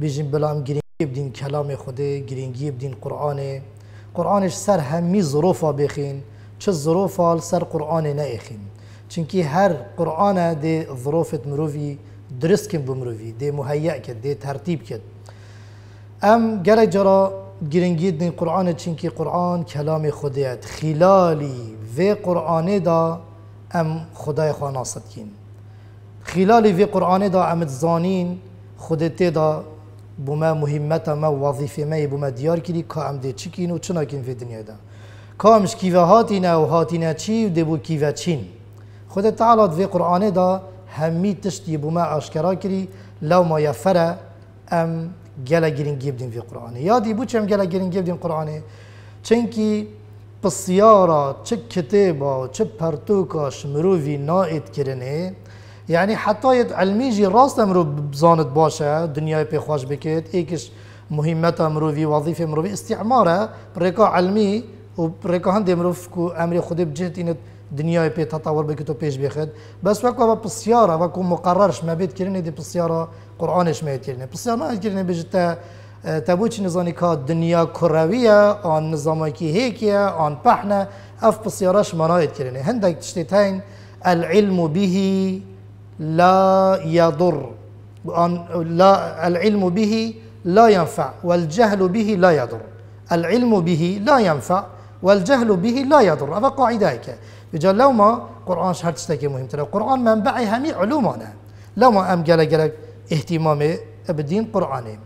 بیژین بلام گرینگی بدین کلام خود گرینگی بدین قرآنه قرآنش سر همی ظروفا بخین چه ظروفا سر قرآن نایخین چونکی هر قرآن دی ظروفت مروفی درست کن بمروفی دی مهیع کد دی ترتیب کد ام گره جرا گرنگی دین قرآن چونکی قرآن کلام خودیت خلالی و قرآن دا ام خدای خاناست کن خلالی و قرآن دا ام زانین خودت دا بوما مهمت ما وظیفه ما دیار کردی که ام ده چکین و چناکین فی دنیا ده که امش کیوه هاتینه و نه چی و دبو کیوه چین خود تعالی دوی قرآنه دا همی تشتی بما آشکرا کردی لو ما یفره ام گله گرینگی بدین فی یادی بو چم گله گرینگی بدین قرآنه چنکی پسیارا چه کتابا چه پرتوکاش مرووی نائد کرنه يعني حتى علمي جي راس امرو بزانت باشه دنيا پی خوش بکید امرو في وظيفة امرو في استعماره بريكا علمي و بريكا هند مروف فكو امر خودي بجهت انت دنيا بي تطور بکید و بيش بخد بس وكو با بسيارة وكو مقررش ما بيت کرنه دي بسيارة قرآنش ما بيت کرنه بسيارة ما بید کرنه بجتا تبوچ نزانی که دنیا کرویه آن نظامه که هیکیه آن اف پسیارش منایت کرنه هندك تشتيتين العلم به لا يضر لا العلم به لا ينفع والجهل به لا يضر العلم به لا ينفع والجهل به لا يضر هذا قاعده هيك بجا لو ما قرآن شهر تستكي مهم ترى قرآن منبعي همي علومنا لو ما ام قلق اهتمامي بالدين قرآني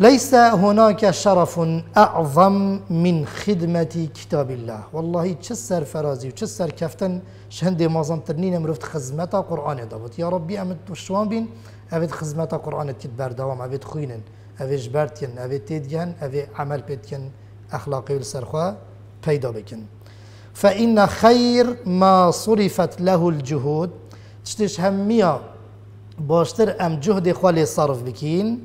ليس هناك شرف أعظم من خدمة كتاب الله والله تشسر فرازي وتشسر كفتن شهنده مازم ترنين مرفت خزمة قرآن دابت يا ربي امت وشوان بين اوید خزمة قرآن تید دوام اوید خوينن اوید جبرتين اوید تيدين اوید عمل بيتين اخلاقي و بيدا بكين فإن خير ما صرفت له الجهود تشتش همية باشتر ام جهد خوالي صرف بكين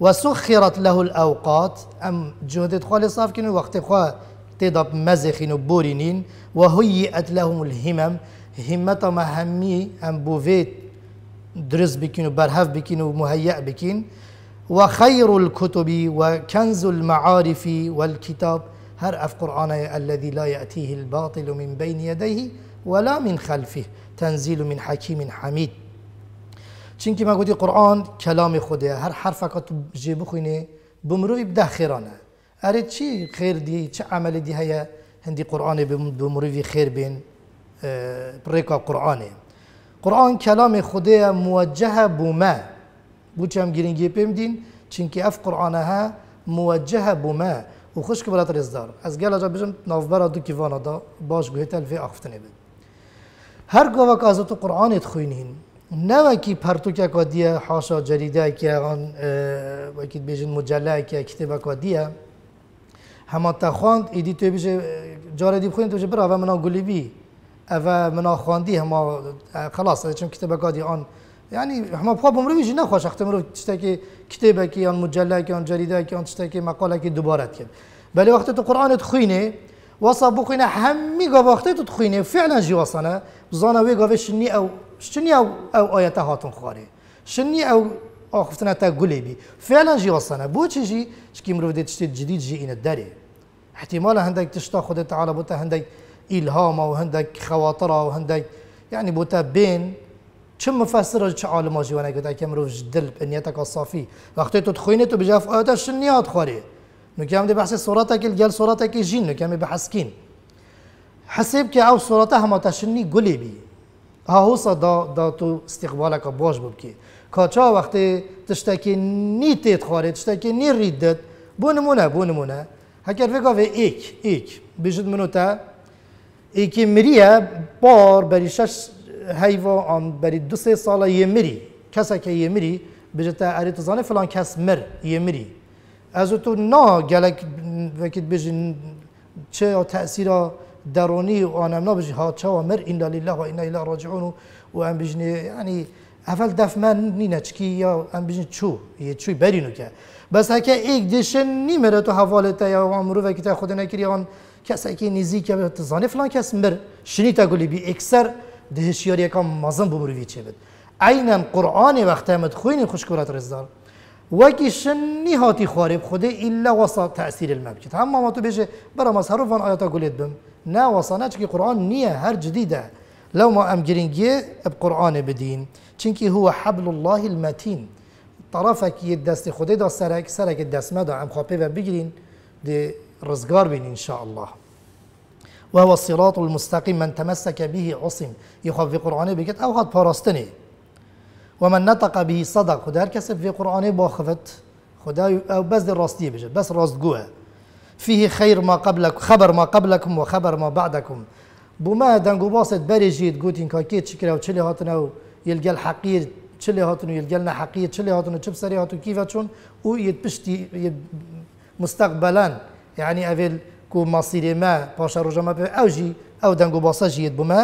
وسخرت له الأوقات أم جهد خوا لصاف كنو وقت خوا تضب مزخين بورينين وهيئت لهم الهمم همة مهمي أم بوفيت درس بكين برهف بكين مهيئ بكين وخير الكتب وكنز المعارف والكتاب هر أف قرآن الذي لا يأتيه الباطل من بين يديه ولا من خلفه تنزيل من حكيم حميد که ما گویی قرآن کلام خوده هر حرف که تو جی بخوینی بمروی بده خیرانه اره چی خیر دی چه عمل دی های هندی قرآن بمروی خیر بین پریکا قرآنه قرآن کلام خوده موجه بومه بو چه هم گیرینگی پیم دین که اف قرآن ها موجه ما و خوش که برات رزدار از گل اجا بجم نوبر دو کیوانا دا باش گوهی تلوی آخفتنه بید هر گوه که از تو قرآنت خوینین ne vaki partuka ka diye haşa ceride ki an vaki bejin mucelle ki kitaba ka diye هما تا خواند ایدی تو بیشه جاره دی بخوین تو بیشه برا و منا گلی بی و منا خواندی هما خلاص چون کتاب کادی آن یعنی هما پا بمرو بیشه نخواش اخت مرو چشتا که کتاب که آن مجله که آن جریده که آن چشتا که مقاله که دوباره کرد بله وقتی تو قرآن تخوینه وصا بخوینه همی گا وقتی تو تخوینه فعلا جی وصانه بزانا وی گاوش نی او شني او او ايات هاتون خاري شني او اخفتنا آه تا قلبي فعلا جي وصلنا بوتشي جي شكي مروف دي جديد جي ان الداري احتمال عندك تشتا خد تعالى بوتا هندك الهامه خواطر خواطره وهندك يعني بوتا بين شم مفسر چه عالم آجی وانا گوتا که مروف جدل نیتا که صافی وقتی تو تخوینه تو بجاف آیتا شنیات خوری نکام دی بحث صورتا که الگل صورتا که جین بحث کین حسب که او صورتا هماتا شنی گلی بی هاوسا دا دا تو استقبال کا باش بود که که چه وقتی تشتکی که نیتت خورد تشت که نیریدت بون مونه بون مونه هکر فکر کنه یک یک بیشتر منو تا یکی میریه بار بری شش هیوا آم بری دو سه سال یه میری کس که یه میری بیشتر عرض زن فلان کس مر یه میری از تو نه گله وقتی بیشتر چه تأثیرا دروني وانا نبجي هات شو مر انا لله وانا اليه راجعون وام بجني يعني یعنی اول دف من نی نچکی یا چو یه چوی برینو که بس اکه ایک دیشن نیمره تو حواله تا یا امرو و کتا خود نکری آن کس که نیزی که فلان کس مر شنی تا گلی بی اکثر دهشیار یکم مزن وی چه بد عینا قرآن وقت همت خوین خوشکورت رزدار وکی شنی هاتی خارب خوده الا وسط تأثیر المبکت هم ما تو بیشه برام از حروفان آیاتا گلید بم نا ناوەسانە چکی قرآن نییە هر جديدة لو ما گرنگیە ئەب بقرآن بدين چینکی هو حبل الله المتين طرفك يدست المەتین طرفێکی سرك خودێدا سەرێک سەرێکی دەسمەدا خوابه بجرين دي رزقار بين إن شاء الله وهو الصراط المستقيم من تمسك به عصم يخاف في قرآن بكت أو خد باراستني ومن نطق به صدق خدا هر كسب في قرآن باخفت خدا أو بس دي راستي بجد بس راست قوه فيه خير ما قبلك خبر ما قبلكم وخبر ما بعدكم بما دنگو باست جيد قوتين كاكيت شكرا وشلي هاتنا يلقى الحقير شلي هاتنا يلقى لنا حقير شلي هاتنا شب سري هاتنا كيفاتشون ويتبشتي مستقبلا يعني أفل كو مصير ما باشا ما بي أو جي او دنگو جيد بما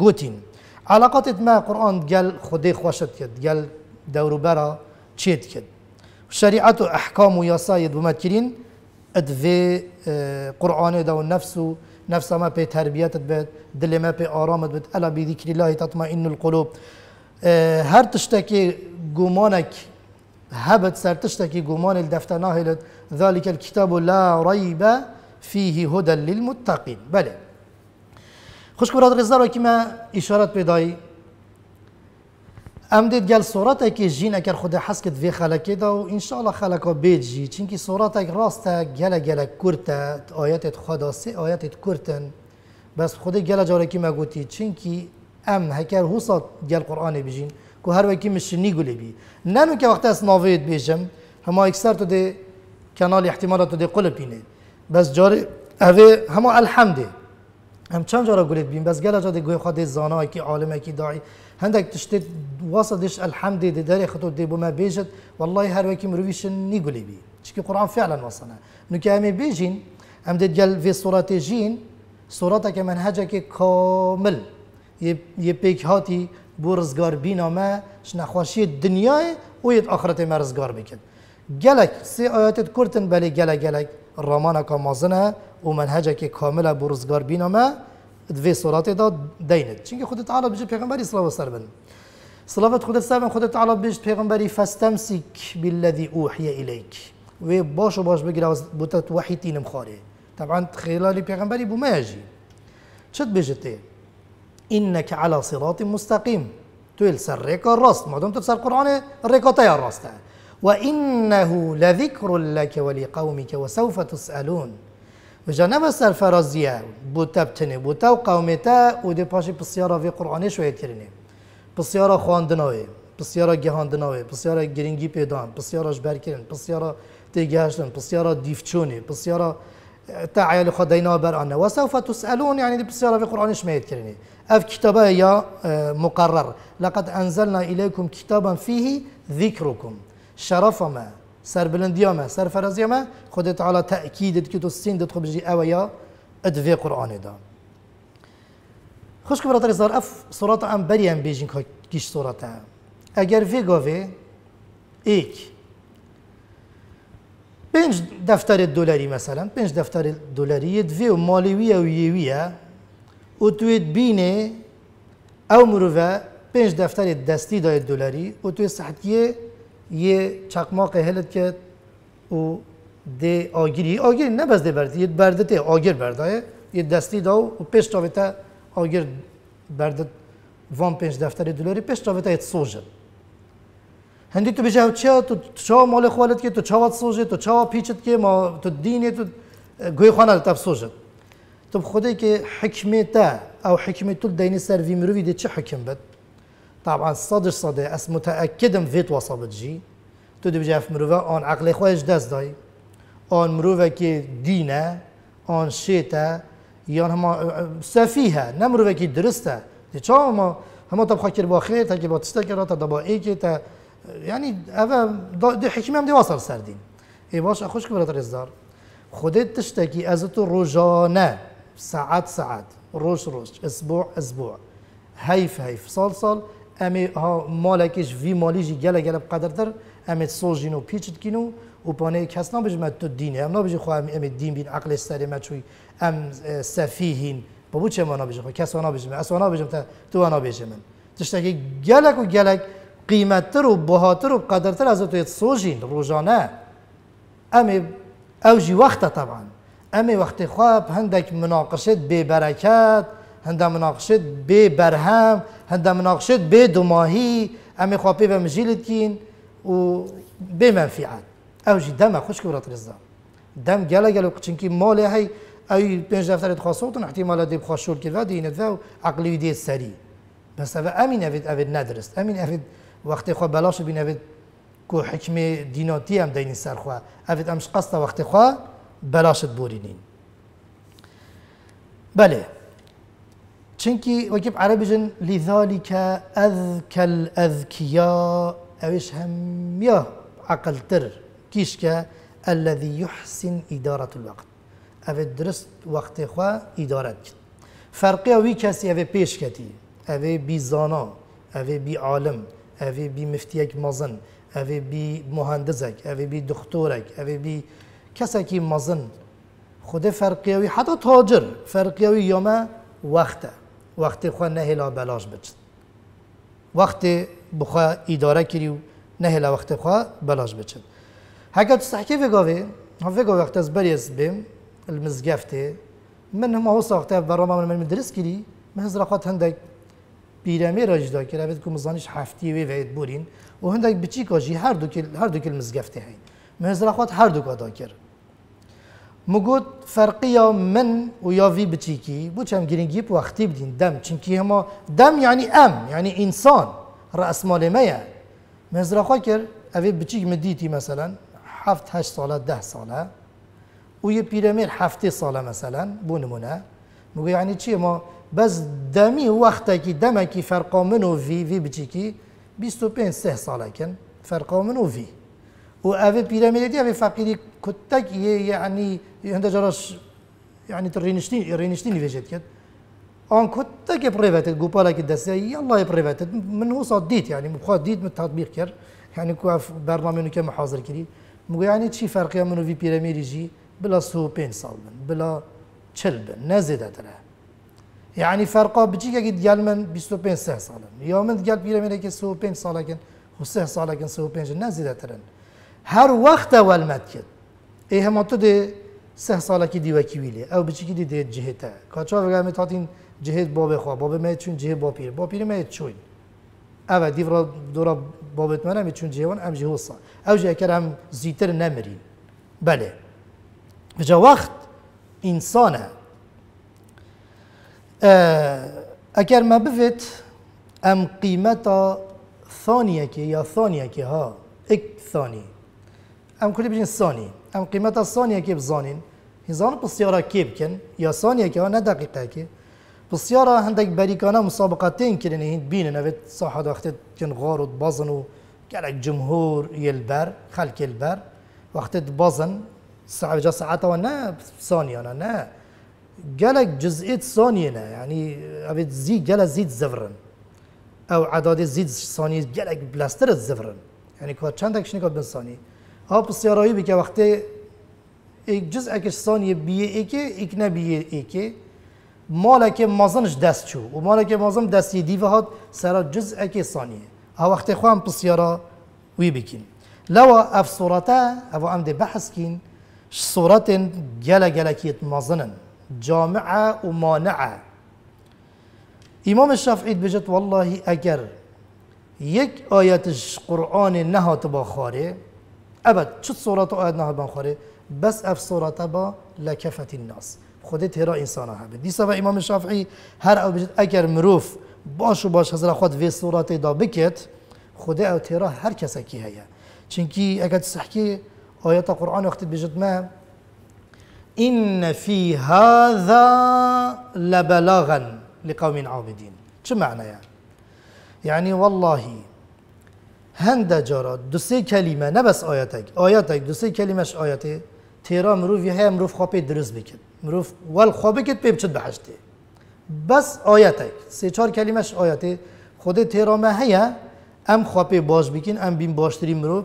قوتين اه، علاقات ما قرآن قال خدي خوشت كد قال دورو برا تشيت كد شريعة أحكام ويصايد بما تكرين ادوی آه، قرآن دا و نفس و نفس ما پی تربیتت بید دل ما پی آرامت بید الا بی ذکر الله تطمئن القلوب آه، هر تشتکی گمانک هبت سر تشتکی گمان الدفتر ناهلت ذلك الكتاب لا ريب فيه هدى للمتقين بله خوش برادر زارا که اشارت بدایی ام دید گل صورت که جین اگر خود حس کد وی دا و انشاءالله خلکا بید جی چون که صورت راسته گل گل کرده آیت خدا سه آیت کرتن بس خود گل جاره که مگوتی چون که ام هکر حسا گل قرآن بجین که هر وکی مشنی گلی بی ننو که وقت از ناوید بیجم همه اکثر تو ده کانال احتمال تو ده قلب بینه بس جاره اوه همه الحمده هم چند جاره گلید بین بس گل جاره گوی خدا زانه که عالمه که داعی هندك تشتي وصل ديش الحمد دي داري خطو دي بما بيجت والله هر وكي مرويشن ني قولي بي تشكي قرآن فعلا وصلنا نو كي امي بيجين ام دي جل في صورتي جين صورتك منهجك كامل ي يبيك هاتي بورزگار بينا ما شنا خواشي الدنيا ويت اخرت ما رزگار بكت جلك سي آيات كورتن بالي جلك جلك الرمانة مازنه ومنهجك كاملة بورزگار بينا ما دوی سوراتی دا دیند چونکی خود تعالی بجه پیغمبری صلوات سر بند صلوات خود سر بند خود تعالی بجه پیغمبری فستمسک بالذی اوحی ایلیک و باش باش بگیر از بوتت وحی تینم خاره طبعا خیلالی پیغمبری بو میجی چت بجه تی؟ اینک علا صراط مستقيم تویل سر ریکا راست مادم تو سر قرآن ریکا تایا راسته وَإِنَّهُ لَذِكْرٌ لَكَ وَلِقَوْمِكَ وَسَوْفَ تُسْأَلُونَ وجا نبا سرفرازية بوتا بتني بوتا وقومتا ودي باشي بسيارة في قرآني شوية كريني بسيارة خواندنوي بسيارة جهاندنوي بسيارة جرينجي بيدان بسيارة جبر كرين بسيارة تيجهشتن بسيارة ديفتشوني بسيارة تاع عيال خدينا برانا وسوف تسألون يعني بسيارة في قرآن شميت كريني أف كتابة يا اه، مقرر لقد أنزلنا إليكم كتابا فيه ذكركم شرفما سر بلندیا ما سر فرزیا ما خود تعالی تأکید که تو سین دت خبجی اویا ادوی قرآن دا خوش که برادر زار اف صورت ام بریم بیجین که کیش صورت ام اگر وی گاوه ایک پنج دفتر دلاری مثلا پنج دفتر دلاری دوی و مالیویه و یویه او توید بینه او مروه پنج دفتر دستی دای دلاری او توید صحتیه یه çakmak helet ki o de agiri agir ne bez de berdi yet berdi te agir berdaye yet desti da o peş taveta agir berdi van peş defteri doları peş taveta et soje هندی تو بشه چیا تو چا مال خوالت که تو چا وات سوجه تو چا پیچت که ما تو دینه تو گوی خانه تف سوجه تو خدای که حکمت او حکمت تو دینه سر وی مروی دی چه حکم بد طبعا صدر صدى اس متاكدم فيت وصلت جي تو دي بجاف مروفا اون عقل خويش داس داي اون مروفا كي دينا اون شيتا يون هما سفيها نمروفا كي درستا دي تشا هما هما تبقى كير باخير تا كي با راتا تا دبا كي تا يعني هذا دي حكمه دي وصل سردين اي باش اخوش كبرت رزدار خدت تشتكي ازتو روجانا ساعات ساعات روش روش اسبوع اسبوع هيف هيف صال صال ئەمێ مالێکیش وی مالیژی gelek gelb qederdir ئەمێ سۆژین و پیچت کین و وپانەیە کەس نابژمە تو دینێ ئەم نابژی خوامی ئەمێ دین بین عقلێ سەرێ مەچووی ئەم سەفیهین بەبوو چێمە نابژخۆ کەسوان نابژم ئەسوان نابژم تا توان نابێژێ من تشتێکی gelek و gelek قیمەتتر و بەهاتر و قەدرتر ئەز توێت سۆژین ڕۆژانە ئەمێ ئەو ژی وەختە تەبان ئەمێ وەختی خواب هەندێک مناقشێت بێبەرەکەات هندا مناقشت ببرهام هندا مناقشت بدماهي أمي خوابي بمجيل دين وبمنفعات أو جي دم خوش كبرت رزا دم جالا جالا قتشنكي مولي هاي أي بينج دفتر تخاصوتن احتمال دي بخاشور كذا دين ذا عقلي ودي السري بس أبا أمين أفيد أفيد ندرست أمين أفيد وقت خواب بلاش بين أفيد كو حكم ديناتي أم دين سر خوا أفيد أمش قصة وقت خوا بلاش تبورينين بله چونکی وەکیب عربژن لیذالیکە ئەذکەل هم يا عقل تر كيشكا الذي يحسن اداره الوقت ئەوێ درست وقت خوا ئیدارەت کرد فەرقی ئەوی کەسی ئەوێ پێشکەتی ئەوێ بیزانا ئەوێ بي عالم بي مفتيك مفتیەک مەزن بي بی مهندزێک بي دكتورك دکتۆرێک بي بی کەسێکی خود فرقي فەرقیەوی حتى تاجر فەرقیەوی يوما وقته وقتی خو نه هلا بلاش بچت وقتی بخوا اداره کری و نه هلا وقتی خو بلاش بچت هکا تستحکی فگاوی هم فگاوی وقت از بریز بیم المزگفته من هم هو ساخته برنامه من من درس کری من هزرا خاط هندک پیرامی را جدا کرده بود که مزانش هفتی وی وید بورین و هندک بچی کاجی هر دو هر دو کل مزگفته هی من هزرا خاط هر دو کادا کرد مگوت فرقی من و یا وی بچی کی بو چم گرینگی وقتی بدین دم چونکی هما دم یعنی ام یعنی انسان رأس مال میه مزرا خواه کر اوی بچی مدیتی مثلا هفت هشت ساله ده ساله و یه پیرمیر هفته ساله مثلا بو نمونه مگو یعنی چی ما بس دمی وقتی که دمکی فرقا من و وی وی بچی کی بیست و پین سه ساله کن فرقا من و وی و اوی پیرمیر دی اوی فقیری کتک یعنی i ende yani të rinishtin, i rinishtin i veçet këtë. Anë këtë ke prej gupala ki dese, i Allah e prej vetë, yani, më këha ditë më të yani ku af bername nuk e më hazër kiri, më yani çi farkë më në vi piramiri gji, bëla suhupin salbën, bëla çelbën, ne zedetëre. Yani farka bëçi ke këtë gjelë men 25 seh salën, ja men të gjelë piramiri ke suhupin salakin, huseh salakin suhupin gji, ne zedetëren. Her vakte velmet këtë, e de سه سالکی دیوکی ویلی او بچیکی دیده جهته کاچا وگه می تاتین جهت باب خوا باب می چون جهت با پیر با پیر می چون او دیو را دورا بابت من می چون جهوان ام جهوسا او جه اکر هم زیتر نمرین بله بجا وقت انسانه اگر اه، ما بفت ام قیمتا ثانیه که یا ثانیه که ها اک ثانی ام کلی بجین ثانی ام قيمه الثانيه كيف زانين هزان بالسياره كيف كان يا ثانيه كان دقيقه كي بالسياره پسیارا بريكانا مسابقتين مسابقه تین کرن هند بینن اوت صحه داخت کن غار و بازن و گلک جمهور يلبر خلق یلبر وقت بزن ساعه جا ساعه و نه ثانیه نه نه جالك جزئية ثانية يعني أبي زي قال زيد زفرن أو عدد زيد ثانية قالك بلاستر الزفرن يعني كوا تشاندك شنو بن ثانية ها پرسیارایی بی که وقتی ایک جز اکشسان یه بیه ایکه ایک نبیه ایکه مالا که مازنش دست چو و مالا که مازن دست یه دیوه هات سرا جز اکشسانیه ها وقتی خواهم پرسیارا وی بکن لوا اف صورتا او ام ده بحث کن صورت گلا گلا کیت مازنن جامعه و مانعه امام الشافعی بجت والله اگر یک آیتش قرآن نهات با خاره ابد شو صورت آید نه بخوره بس اف صوره با لكفه الناس خودت هرا انسان هبه دیسا و امام الشافعي هر او بجد اگر مروف باش و باش هزرا خود وی صورت دا بکت خدا او تیرا هر کس کی هيا چونکی اگر تسحکی آیات قرآن وقت بجد ما إن في هذا لبلاغا لقوم عابدين شو معنى يعني يعني والله هند جارا دو کلمه نه بس آیتک، آیتک دو سه کلمهش آیته تیرا مروف یه هم مروف خوابه درست بکن مروف ول خوابه بس پیم چد چهار بس آیتک سه چار کەلیمەش خود خود ما هیا ام خوابه باش بکن ام بین باشتری مروف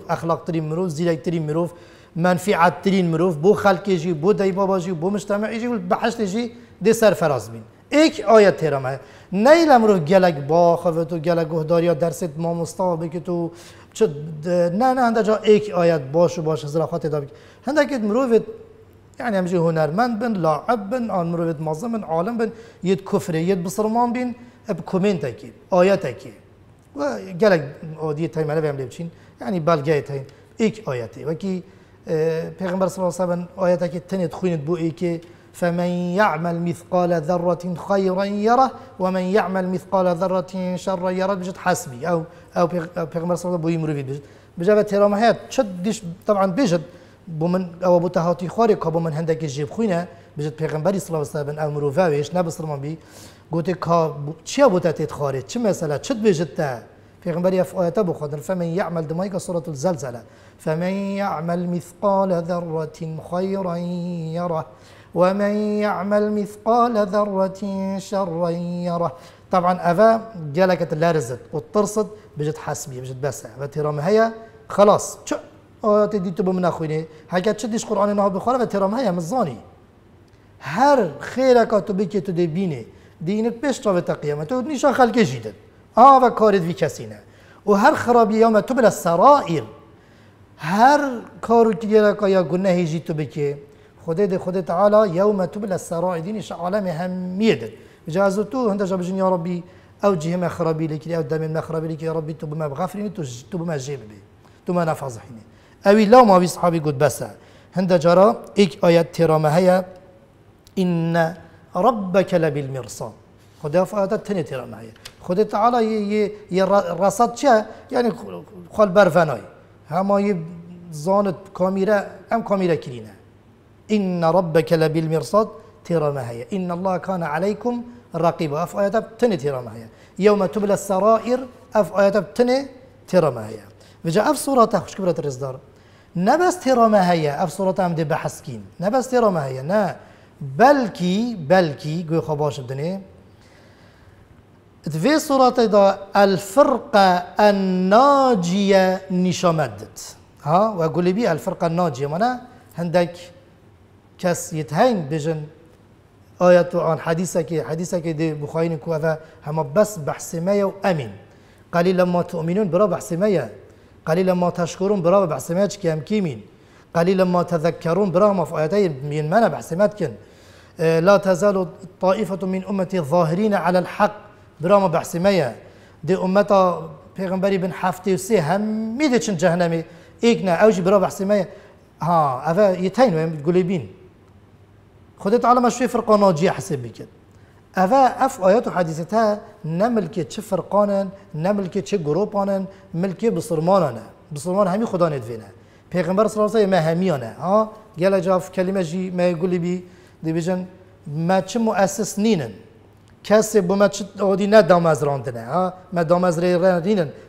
مروف بو زیرەکترین بو دای دیبا با بو مجتمعی جی بۆ جی دی سر فراز بین یک آیه تیرمه نیل امرو گلگ باخه و تو گلگ گهداری یا درست مامستا بگی تو چه نه نه هنده جا یک آیت باش و باش زرافت دا بگی هنده که مرووید یعنی همجی هنرمند بن لاعب بن آن مرویت مظلم بن عالم بن یک کفره یک بسرمان بین اب کومنت اکی آیت اکی و گلگ آدیه هم بیم چین، یعنی بلگه ایک یک آیتی و که پیغمبر صلی الله علیه و آیت اکی تنید خویند بو ایکی فمن يعمل مثقال ذرة خيرا يره ومن يعمل مثقال ذرة شرا يره بجد حسبي أو أو بيغمر صلى الله عليه وسلم بجد بجد تيرام هات شدش طبعا بجد بمن أو أبو تهاتي خارق بمن هندك الجيب خوينة بجد بيغمبري صلى الله عليه وسلم أو مروفاويش نبصر من بي قلت كا چيا بوتا تيت خارج چه مسألة چد بجد تا پیغمبر یف آیت بخواد فمن يعمل دمایک سورة الزلزلة فمن يعمل مثقال ذرة خيرا يره ومن يعمل مثقال ذرة شرا يره طبعا أفا جلكت لارزت وترصد بجد حسبي بجد بس فترام هيا خلاص شو تدي تبو من أخويني هكا تشدش قرآن نهو بخورة فترام هيا مزاني هر خيرك تبكي تدي بيني دينك بيش تاوي تقيمة تو خلق جيدا آه كارد في كسينه وهر خرابي يوم تبل السرائر هر كارو كي يا قناهي جيتو بكي خدای د خدای تعالی یوم تبل السرائر دین ش عالم همیده اجازه تو هنده جبجن یا ربی او جهه مخربی خرابي او دم مخربی خرابي یا ربی تو تب ما تو تو ما جيب بي تب ما نفضحني او لا ما وی صحابی قد بس هند جرا یک ايات ترامه هيا ان ربك لبالمرصاد خدای فاتت تني ترامه هيا خدا تعالی ي ي رصد شا یعنی خال برفناي هما ي زانت کامیره هم کامیره کلینه إن ربك لبالمرصاد تيرمهيا إن الله كان عليكم رقيبا أف آيات تني تيرمهيا يوم تبلى السرائر أف آيات تني تيرمهيا بجا أف سورة خوش كبرت الرزدار نبس تيرمهيا أف سورة أم دي بحسكين نبس تيرمهيا نا بلكي بلكي قوي خباش الدنيا في سورة دا الفرقة الناجية نشمدت ها وأقول بي الفرقة الناجية منا عندك کەس یتهین بجن ئایا تۆ حديثك حديثك حەدیسەکەی دێ بخواین کووەە بس بحث بەحسیمەیە و ئەمین قالی لەما تؤمنون برا بەحسیمەیە قالی لەما تەشکرون برا بەحسیمە چکیام کیمین قالی لەما تەذەکەرون برا مەفعەتەی من منە بەحسیمەتکن اه، لا تزال طائفة من أمتي ظاهرين على الحق برام بحسمية دي أمتا پیغمبری بن حفتي و هم ميدتشن جهنمي إيكنا أوجي نه برا بحثی ها أفا یتین ویم بين خدا تعالی مشوی فرقان ناجی حسب بکد اوه اف آیات و حدیثت ها نملکه چه فرقانن نملکه چه گروپانن ملکه بسرمانانه بسرمان همی خدا ندوینه پیغمبر صلی الله علیه و همیانه ها گل جاف کلمه جی ما گلی بی دی بجن ما چه مؤسس نینن کسی بو ما چه آدی نه دامز راندنه ها ما دامز از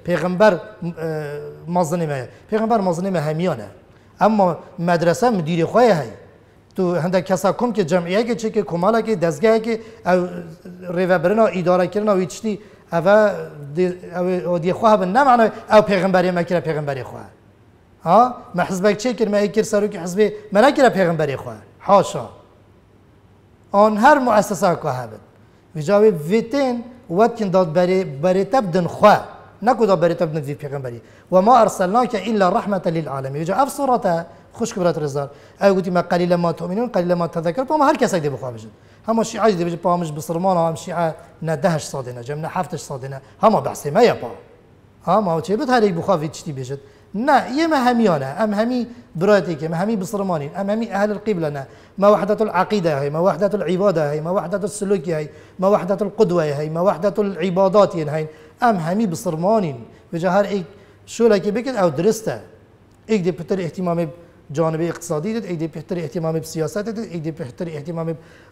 پیغمبر مازنی ما پیغمبر مازنی ما همیانه اما مدرسه مدیر خواهی هی تو هندك كسا كم كي جمعيه كي چي كي كمالا كي دزگاه كي او ريوبرنا اداره كرنا ويتشتي اوه دي او دي خواه بن نمعنى او پیغمبری ما کرا پیغمبری خواه ها ما حزبك چه کر ما ایکر سروک حزبی ما نکرا پیغمبری خواه حاشا آن هر مؤسسه که هبد ویجاوی ویتین واتین داد بری بری تبدن خواه نکو داد بری تبدن وی پیغمبری وما ارسلناك الا رحمة للعالمين وجا اف صورتها خوش كبرات رزدار اي قلت ما قليل ما تؤمنون قليل ما تذكر فما هر كسك دي بخوابجن هما شيعة دي بجي بامش بصرمان هم شيعة ندهش صادنا جمنا حفتش صادنا هما بحثي ما يبا هما وشي بت هر بخوابي تشتي بيجت نا يما هميانا ام همي براتيك ام همي بصرمانين ام همي اهل القبلة نا ما وحدة العقيدة هي ما وحدة العبادة هي ما وحدة السلوك هي ما وحدة القدوة هي ما وحدة العبادات هي ام همي بصرمانين بجهر ايك شو لك بكت او درسته ايك دي بتر اهتمامي جانبه اقتصادی دید ایده بهتر اهتمام بالسياسات دید ایده بهتر اهتمام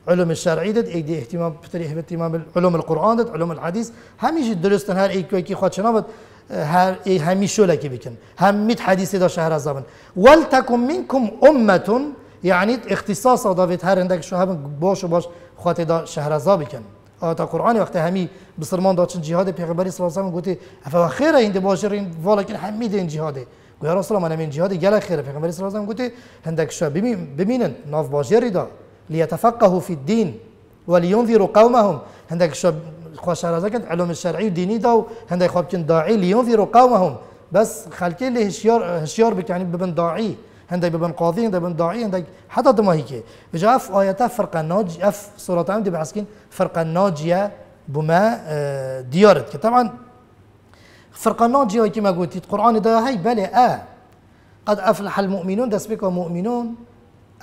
علوم شرعی دید ایده اهتمام بهتر اهتمام علوم القرآن دید علوم الحديث همیشه درستن هر اي که خود شنابد هر ای همیشه لکی بکن همیت حدیث دا شهر از زمن منكم امه یعنی اختصاص داوید هر اندک شو هم باش و باش خاطر دا شهر از آتا آه، قرآن وقتی همی بسرمان داشتن جهاد پیغمبری صلی الله علیه و آله گفته افا خیر این دباجرین والا که همی این جهاده گویا رسول الله من جهادی گله خیره پیغمبر رسول الله گفته هندک شو ببینن ناف باجری دا ليتفقهوا في الدين ولينذروا قومهم هندک شو خوش كنت علوم و دینی دا هندک خواب كنت داعی لينذروا قومهم بس خلكي اللي هشيار هشيار بك يعني ببن داعي هندك ببن قاضي هندك ببن داعي هندك حتى دما هيك بجا اف ايات فرقه ناج اف سوره عمدي بعسكين فرقه ناجیه بما اه، ديارت طبعا فرقة ناجية كما قلت القرآن دا هي بلى آه قد أفلح المؤمنون دا سبيك مؤمنون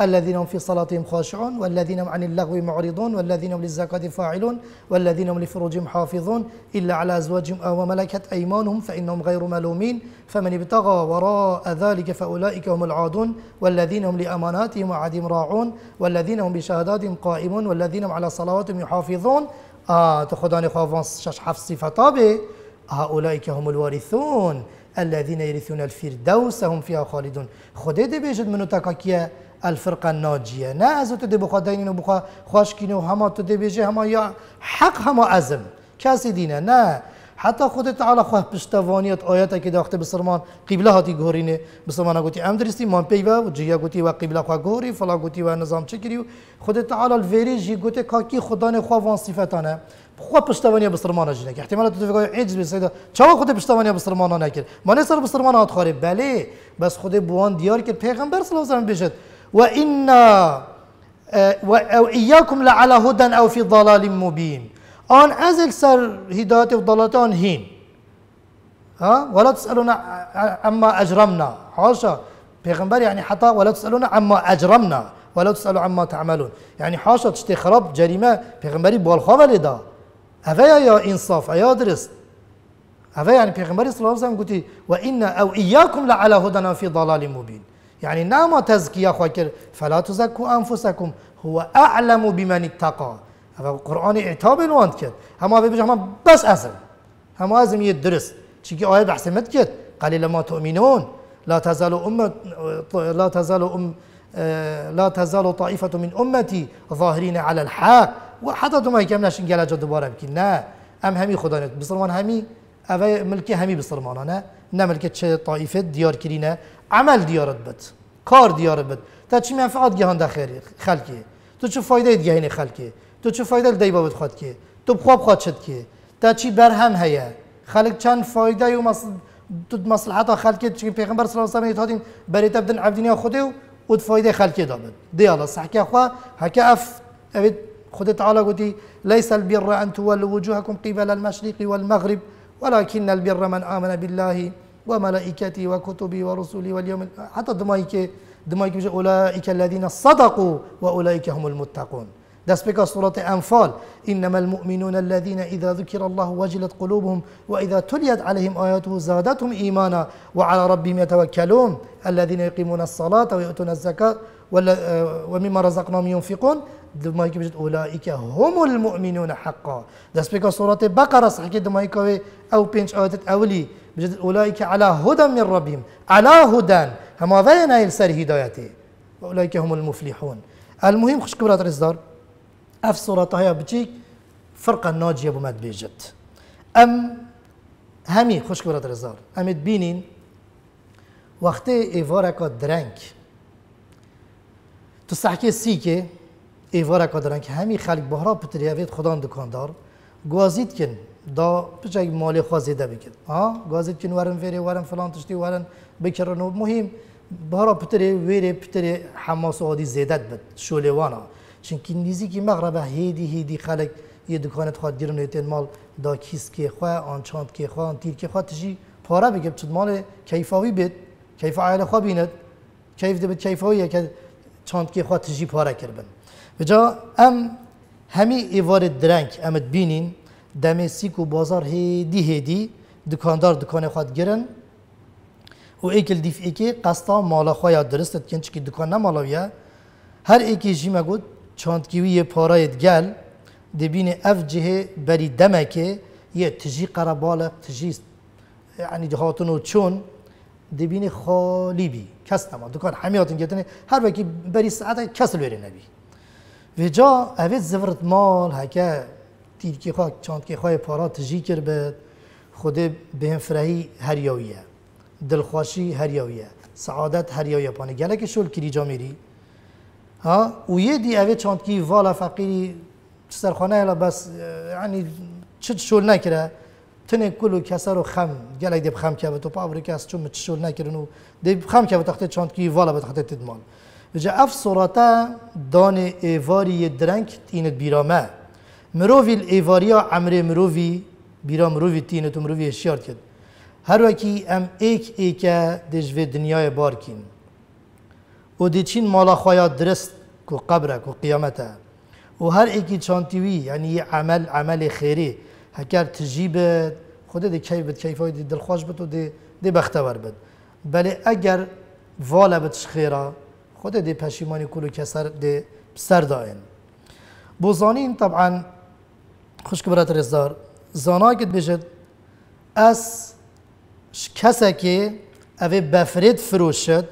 الذين هم في صلاتهم خاشعون والذين هم عن اللغو معرضون والذين هم للزكاة فاعلون والذين هم لفروجهم حافظون إلا على أزواجهم أو ملكت أيمانهم فإنهم غير ملومين فمن ابتغى وراء ذلك فأولئك هم العادون والذين هم لأماناتهم وعدهم راعون والذين هم بشهاداتهم قائمون والذين هم على صلواتهم يحافظون آه تخدان خوافان شش حفص صفة هؤلاء هم الوارثون الذين يرثون الفردوس هم فيها خالدون خدي دي بيجد منو تاكا الفرقة الناجية نا أزو تدي بخوا دينين وبخوا خواش كينو هما تدي بيجي هما يا حق هما أزم كاسي دينا نا حتى خود تعالى خواه پشتوانیت آیت که داخته بسرمان قبله هاتی گورینه بسرمان گوتی ام درستی من پیوه و جیا گوتی و قبله خواه گوری فلا گوتی و نظام چکری خود تعالی الویری جی گوتی کاکی خدان خواه وان صفتانه خو پشتوانی بسرمان اجی که احتمالا تو فکر عجز بیسید چرا خود پشتوانی بسرمان نکرد من سر بسرمان هات خاری بله بس خود بوان دیار که پیغمبر صلی الله علیه و بیشت و اینا اه، و او ایاکم لعلا هدن او فی ضلال مبین آن از سر هدایت و ضلالت آن هین ها ولا تسالون اما اجرمنا حاشا پیغمبر یعنی حتى ولا تسالون اما اجرمنا ولا تسالوا عما تعملون يعني حاشا تشتي خراب جريمه پیغمبري بالخوه لدا ئەڤەیە یا ئینساف ئەیا درست ئەڤە صلى الله عليه گوتی قلت وإنا أو إياكم لعلى هدنا فی ضلال مبین يعني نام تزكية خاكر فلا تزكوا أنفسكم هو أعلم بمن اتقى هذا القرآن اعتاب وانت كد هما بيجي هما بس أزم هما أزم يدرس تشكي آية مد كد قليل ما تؤمنون لا تزال أمة لا تزال أم لا تزال طائفة من أمتي ظاهرين على الحق و حتی تو محکم نشین گله دوباره بکی نه ام همی خدا نه بسرمان همی اوه ملکی همی بسرمانه نه نه ملکه چه طایفه دیار کری نه عمل دیارت بد کار دیار بد تا چی منفعات گهان دخیر خلکی تو چه فایده دیگه این تو چه فایده دیبا بود خود که تو بخواب خود شد که تا چی برهم هیه خلق چند فایده و مصل... تو مصلحت خلق چی پیغمبر صلی الله علیه و آله برای تبدن عبدنیا خوده و اوت فایده خلق دابد دیالا صحکه خوا خد تعالى قلت ليس البر أن تولوا وجوهكم قبل المشرق والمغرب ولكن البر من آمن بالله وملائكته وكتبه ورسله واليوم حتى دمائك دمائك أولئك الذين صدقوا وأولئك هم المتقون دس بك سورة أنفال إنما المؤمنون الذين إذا ذكر الله وجلت قلوبهم وإذا تليت عليهم آياته زادتهم إيمانا وعلى ربهم يتوكلون الذين يقيمون الصلاة ويؤتون الزكاة ومما رزقناهم ينفقون دمای کې بجد اولائک هم المؤمنون حقا د سپیکا سورته بقره صحیح کی دمائی کوي او پینچ آیتت اولی بجد اولائک علا هدى من ربیم علا هدى هما وین ایل سر هدایته اولائک هم المفلحون المهم خوش کبرات رزدار أف سورة هيا بتشيك فرقة ناجية بمات بيجت أم همی خوش همي خش كبرات الإصدار أم تبينين وقتي إيفاركا درانك سی که ایوار کادرن که همی خلق بهرا پتریوید خدان دکاندار گوازید کن دا پچک مال زیده بکن ها گوازید کن ورن ویره ورن فلان تشتی ورن بکرن و مهم بهرا پتری ویره پتری حماس آدی زیدت بد شولوانا کی نزیکی مغرب هیدی هیدی خلق یه دکانت خواهد دیرن ایتین مال دا کیس که خوا؟ آن چند که خواه آن تیر که خواه پاره بگیب چون مال کیفاوی بید کیف عائله خواه بیند کیف دبید کیفاویه که چاند کی خواه پاره کردن؟ Beca em hemî êvarê direng em it bînîn demê sîk û bazar hêdî hêdî dikandar dikanê xwed girin û êkil dîfêkê qesta mala xwe ya dirist dikin çikî dikan ne mala ye her êkî jî me got çandkîwî yê parayê digel dibînê ev cihê berî demekê yê tijî qerebalek tijî yani dihatin û çûn dibînê xalî bî kes nema dikan hemî hatin getinê her vekî berî saetê kes li werê nebî جا اوید زورت مال هکه که خواه که خواه پارا تجی کر به خود به هم فرهی هریاویه دلخواشی هریاویه سعادت هریاویه پانه گله که شل کری جا میری ها او یه دی اوید که والا فقیری سرخانه هلا بس یعنی چه شل نکره تنه و کسر رو خم گله دیب خم که تو پا کس چون چه شل نکرن و دیب خم که تخته که والا به تخته مال. جا اف صورتا دان ایواری درنگ تیند بیرامه مروی ایواریا عمر مروی بیرا مروی تیند و مروی اشیار کد هر وکی ام ایک ایکه دجوه دنیای بارکین. کین و چین مالا خوایا درست کو قبره کو قیامته و هر ایکی چانتیوی یعنی یه عمل عمل خیری هکر تجیب خود دی کیف بد کیفای دی دلخواش بد و دی, دی بختور بد بله اگر والا بدش خیره خود دی پشیمانی کلو که سر دی سر داین بوزانین طبعا خوش برات رزدار زاناکت بشد از کسی که اوه بفرید فروشد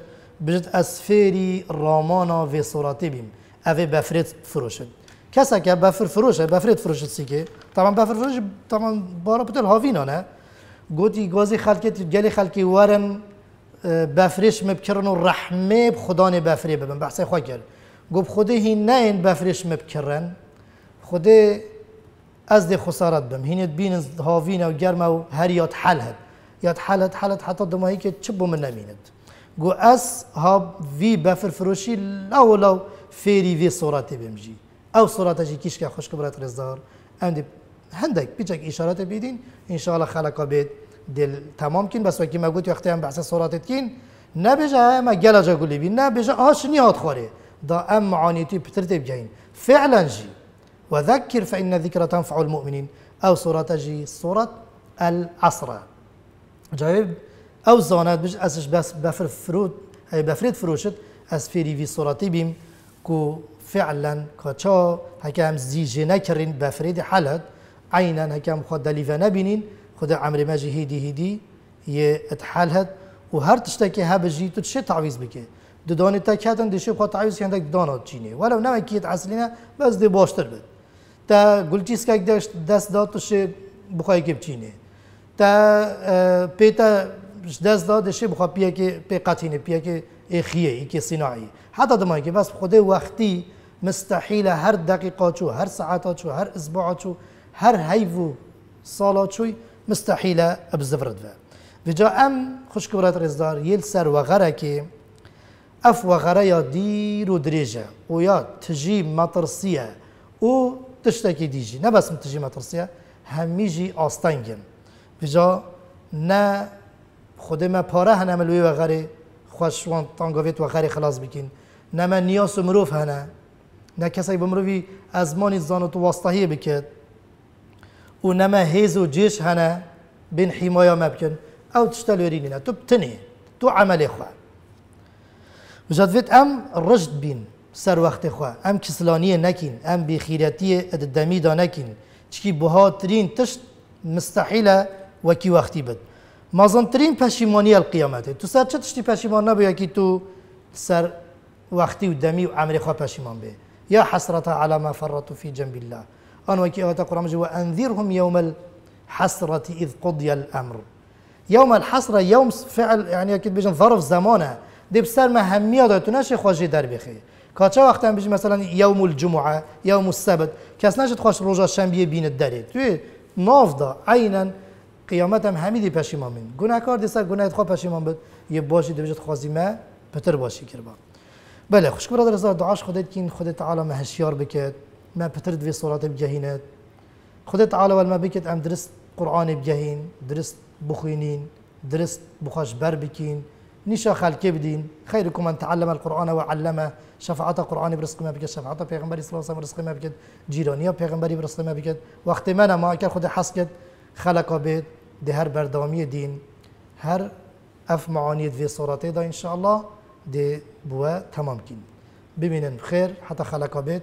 بجد از فیری رامانا و صورتی بیم اوه بفرید فروشد کسا که بفر فروشه بفرید فروشد سی که طبعا بفر فروش طبعا بارا پتل هاوینا نه گوتی گازی خلکی گلی خلکی ورن بفرش مبکرن و رحمه خدان بفری ببن بحثی خواه کرد گفت خود هین نه این بفریش مبکرن خود از دی خسارت بم هینت بین هاوین و گرم و هر یاد حل هد یاد حل هد حل هد حتی دمایی که چپ من نمیند گو از ها وی بفر فروشی لو لو فیری وی صورتی بمجی او صورتشی کیش که خوش کبرت رزدار ام دی هندک بیچک اشارات بیدین انشاءالله خلقا بید دل تمام کن بس وکی مگوت وقتی هم بحث صورتت کن نبیجه همه جا گلی بی نبیجه آش نیاد خوره دا ام معانی توی بترتب فعلا جی وذكر فإن ذكرى تنفع المؤمنين أو صورت جي صورت العصر جايب أو زانات بج ازش بس بفر فروت أي بفرد فروشت أس فيري وی صورتی بيم كو فعلا كتشا هكام زيجي نكرين بفرید حلت عينا هكام خود دليفا نبینین خدا عمري ماجي هيدي هيدي يه اتحلهد و هر تشتكي تو تشي تعويز بكي دو داني دداني تكاتن دشي بخوا تعويز عندك دانات جيني ولو نما كيت عسلينا بس دي باشتر بد تا قلتي سكاك داش دست داد تشي بخوا يكي جيني تا بيتا اه، دست داد دشي بخوا بيكي بيقاتيني بيكي اخيه يكي صناعي حتى دماغي بس دي وقتي مستحيله هر دقيقات شو هر ساعات شو هر اسبوعات شو هر هيفو صالات شوي müstahile ebzivrit ve. Vica em xuşkurat rezdar yil ser ve gerekê ev ve gereya dîr û dirêj e û ya tijî metirsiye û tiştekî dîjî ne bes min tijî metirsiye hemî jî astengin. Vica ne Xwedê me para hene min wê ve xerê xweş wan tangovêt we xerê xilas bikin. Ne me niyas û mirov hene. Ne kesek bi mirovî ezmanî zanû tu wastahiyê biket. ونما هيزو جيش هنا بين حماية مبكن أو تشتلورين هنا تبتني تو عمل إخوة وجد أم رشد بين سر وقت إخوة أم كسلانية نكين أم بخيراتية الدميدة نكين تشكي بهاترين تشت مستحيلة وكي وقتي بد ترين پشیمانی القیامته تو سر چه تشتی پشیمان نبی تو سر وقتی و دمی و باشيمون خواه پشیمان به یا حسرت علی ما فرطوا فی جنب الله آن وكي آتا قرآن وأنذرهم يوم الحسرة اذ قضي الامر يوم الحسرة يوم فعل يعني اكيد بيجن ظرف زمانه دي بسال ما همیه تناشي تو نشه دار در كاتشا وقتا بيجن مثلا يوم الجمعه يوم السبت كاس ناشي خواش روجا شامبية بين داره توی ناف دا عینا مهمية باشي همیدی پشیمان بین گناه کار دیسر گناه خواه پشیمان بود يباشي دي دوجت خوازی ما بتر باشي كربا بله هذا در دعاش خودت كين این خودت تعالی مهشیار بکد ما بترد في صلاة بجهينات خدت على والما بكت أم درست قرآن بجهين درست بخينين درست بخاش بربكين نشا خلق بدين خيركم من تعلم القرآن وعلمه شفاعة قرآن برزق ما بكت شفاعت پیغمبری صلى الله عليه وسلم برزق ما بكت جیرانی پیغمبری برزق ما بكت وقتی من ما اگر خود حسكت خلق بيت ده هر بردامی هر اف معانید في صورة دا ان شاء الله دي بوا تمام كين بمنن خير حتى خلق بيت